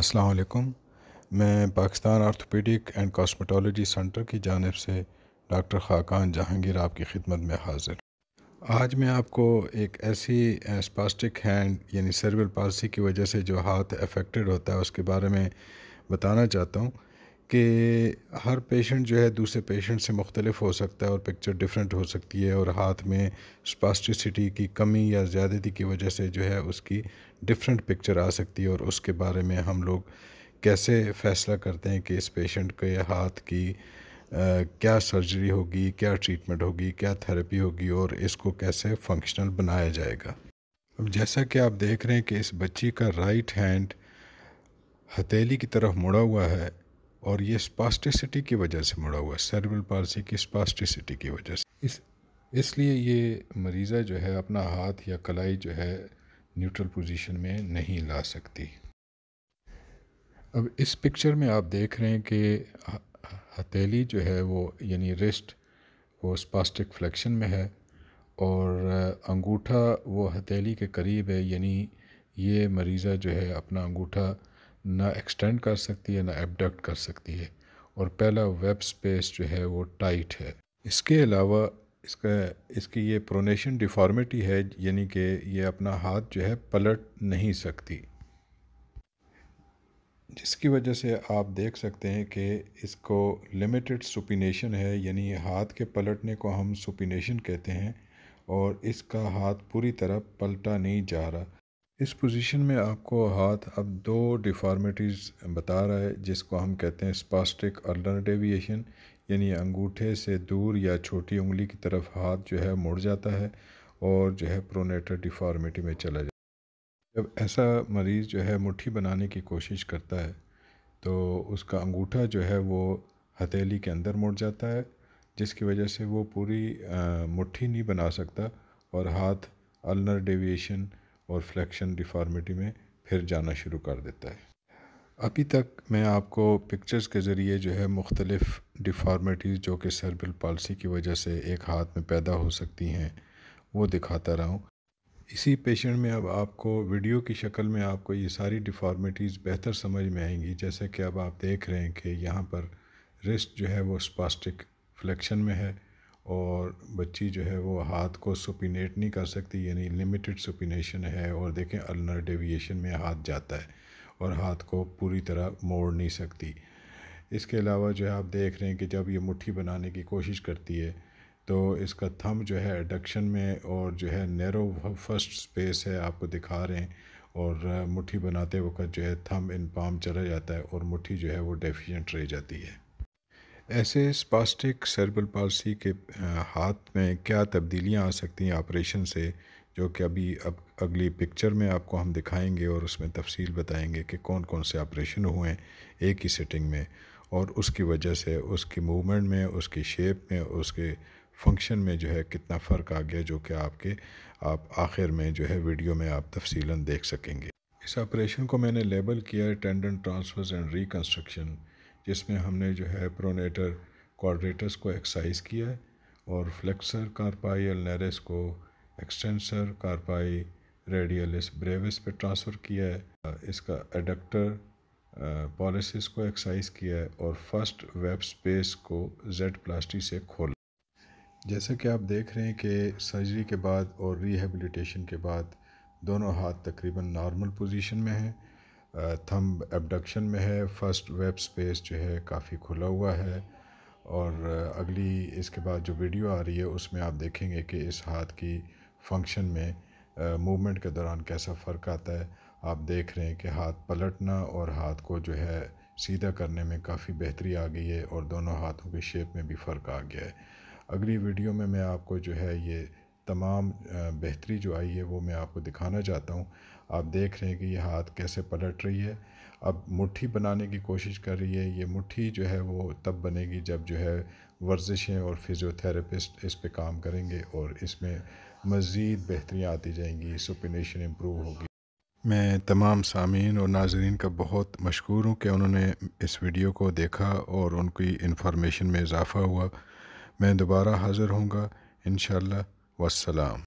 असलकुम मैं Pakistan orthopaedic and cosmetology centre की जानब से डॉक्टर ख़ाकान जहांगीर आपकी खिदमत में हाजिर आज मैं आपको एक ऐसी स्पास्टिक हैंड यानी सर्वल पालसी की वजह से जो हाथ अफेक्टेड होता है उसके बारे में बताना चाहता हूँ कि हर पेशेंट जो है दूसरे पेशेंट से मुख्तलिफ हो सकता है और पिक्चर डिफरेंट हो सकती है और हाथ में स्पास्टिसिटी की कमी या ज़्यादती की वजह से जो है उसकी डिफरेंट पिक्चर आ सकती है और उसके बारे में हम लोग कैसे फ़ैसला करते हैं कि इस पेशेंट के हाथ की आ, क्या सर्जरी होगी क्या ट्रीटमेंट होगी क्या थेरेपी होगी और इसको कैसे फंक्शनल बनाया जाएगा अब जैसा कि आप देख रहे हैं कि इस बच्ची का राइट हैंड हथेली की तरफ मुड़ा हुआ है और ये स्पास्टिसिटी की वजह से मुड़ा हुआ है सर्वल पारसी की स्पास्टिसिटी की वजह से इस इसलिए ये मरीज़ा जो है अपना हाथ या कलाई जो है न्यूट्रल पोजीशन में नहीं ला सकती अब इस पिक्चर में आप देख रहे हैं कि हथेली जो है वो यानी रिस्ट वो स्पास्टिक फ्लेक्शन में है और अंगूठा वो हथेली के करीब है यानी ये मरीज़ा जो है अपना अंगूठा ना एक्सटेंड कर सकती है ना एबडक्ट कर सकती है और पहला वेब स्पेस जो है वो टाइट है इसके अलावा इसका इसकी ये प्रोनेशन डिफॉर्मिटी है यानी कि ये अपना हाथ जो है पलट नहीं सकती जिसकी वजह से आप देख सकते हैं कि इसको लिमिटेड सुपिनेशन है यानी हाथ के पलटने को हम सुपिनेशन कहते हैं और इसका हाथ पूरी तरह पलटा नहीं जा रहा इस पोजीशन में आपको हाथ अब दो डिफॉर्मिटीज़ बता रहा है जिसको हम कहते हैं स्पास्टिक अल्डर डेविएशन यानी अंगूठे से दूर या छोटी उंगली की तरफ हाथ जो है मुड़ जाता है और जो है प्रोनेटर डिफॉर्मिटी में चला जाता है जब ऐसा मरीज़ जो है मुट्ठी बनाने की कोशिश करता है तो उसका अंगूठा जो है वो हथेली के अंदर मुड़ जाता है जिसकी वजह से वो पूरी मुट्ठी नहीं बना सकता और हाथ अल्नर डेविएशन और फ्लैक्शन डिफॉर्मिटी में फिर जाना शुरू कर देता है अभी तक मैं आपको पिक्चर्स के ज़रिए जो है मुख्तलिफ़ डिफॉर्मिटीज़ जो कि सर्बल पॉलिसी की वजह से एक हाथ में पैदा हो सकती हैं वो दिखाता रहा हूँ इसी पेशेंट में अब आपको वीडियो की शक्ल में आपको ये सारी डिफॉर्मिटीज़ बेहतर समझ में आएंगी जैसे कि अब आप देख रहे हैं कि यहाँ पर रिस्ट जो है वो स्पास्टिक फ्लेक्शन में है और बच्ची जो है वो हाथ को सुपिनेट नहीं कर सकती यानी लिमिटेड सुपिनेशन है और देखें अलनर डेविएशन में हाथ जाता है और हाथ को पूरी तरह मोड़ नहीं सकती इसके अलावा जो है आप देख रहे हैं कि जब ये मुट्ठी बनाने की कोशिश करती है तो इसका थम जो है एडक्शन में और जो है नैरो फर्स्ट स्पेस है आपको दिखा रहे हैं और मुट्ठी बनाते वक्त जो है थम इन पाम चला जाता है और मुट्ठी जो है वो डेफिशेंट रह जाती है ऐसे स्पास्टिक सर्बल पालसी के हाथ में क्या तब्दीलियां आ सकती हैं ऑपरेशन से जो कि अभी अब अगली पिक्चर में आपको हम दिखाएंगे और उसमें तफसील बताएंगे कि कौन कौन से ऑपरेशन हुए हैं एक ही सेटिंग में और उसकी वजह से उसकी मूवमेंट में उसकी शेप में उसके फंक्शन में जो है कितना फ़र्क आ गया जो कि आपके आप आखिर में जो है वीडियो में आप तफसीला देख सकेंगे इस ऑपरेशन को मैंने लेबल किया है टेंडन ट्रांसफर्स एंड रिकन्स्ट्रक्शन जिसमें हमने जो है प्रोनेटर क्वाड्रेटस को एक्साइज किया है और फ्लेक्सर कारपाई एलनेरस को एक्सटेंसर कारपाई रेडियलिस ब्रेविस पे ट्रांसफ़र किया है इसका एडक्टर पॉलिसिस को एक्साइज किया है और फर्स्ट वेब स्पेस को जेड प्लास्टी से खोला जैसे कि आप देख रहे हैं कि सर्जरी के बाद और रिहेबिलिटेशन के बाद दोनों हाथ तकरीबन नॉर्मल पोजीशन में हैं थंब एबडक्शन में है फर्स्ट वेब स्पेस जो है काफ़ी खुला हुआ है और अगली इसके बाद जो वीडियो आ रही है उसमें आप देखेंगे कि इस हाथ की फंक्शन में मूवमेंट के दौरान कैसा फ़र्क आता है आप देख रहे हैं कि हाथ पलटना और हाथ को जो है सीधा करने में काफ़ी बेहतरी आ गई है और दोनों हाथों के शेप में भी फ़र्क आ गया है अगली वीडियो में मैं आपको जो है ये तमाम बेहतरी जो आई है वो मैं आपको दिखाना चाहता हूँ आप देख रहे हैं कि ये हाथ कैसे पलट रही है अब मुट्ठी बनाने की कोशिश कर रही है ये मुट्ठी जो है वो तब बनेगी जब जो है वर्जिशें और फिज़ियोथेरेपिस्ट इस पे काम करेंगे और इसमें मज़ीद बेहतरियाँ आती जाएंगी सुपिनेशन इम्प्रूव होगी मैं तमाम सामीन और नाजरीन का बहुत मशहूर हूँ कि उन्होंने इस वीडियो को देखा और उनकी इन्फॉर्मेशन में इजाफ़ा हुआ मैं दोबारा हाज़िर होंगे इन والسلام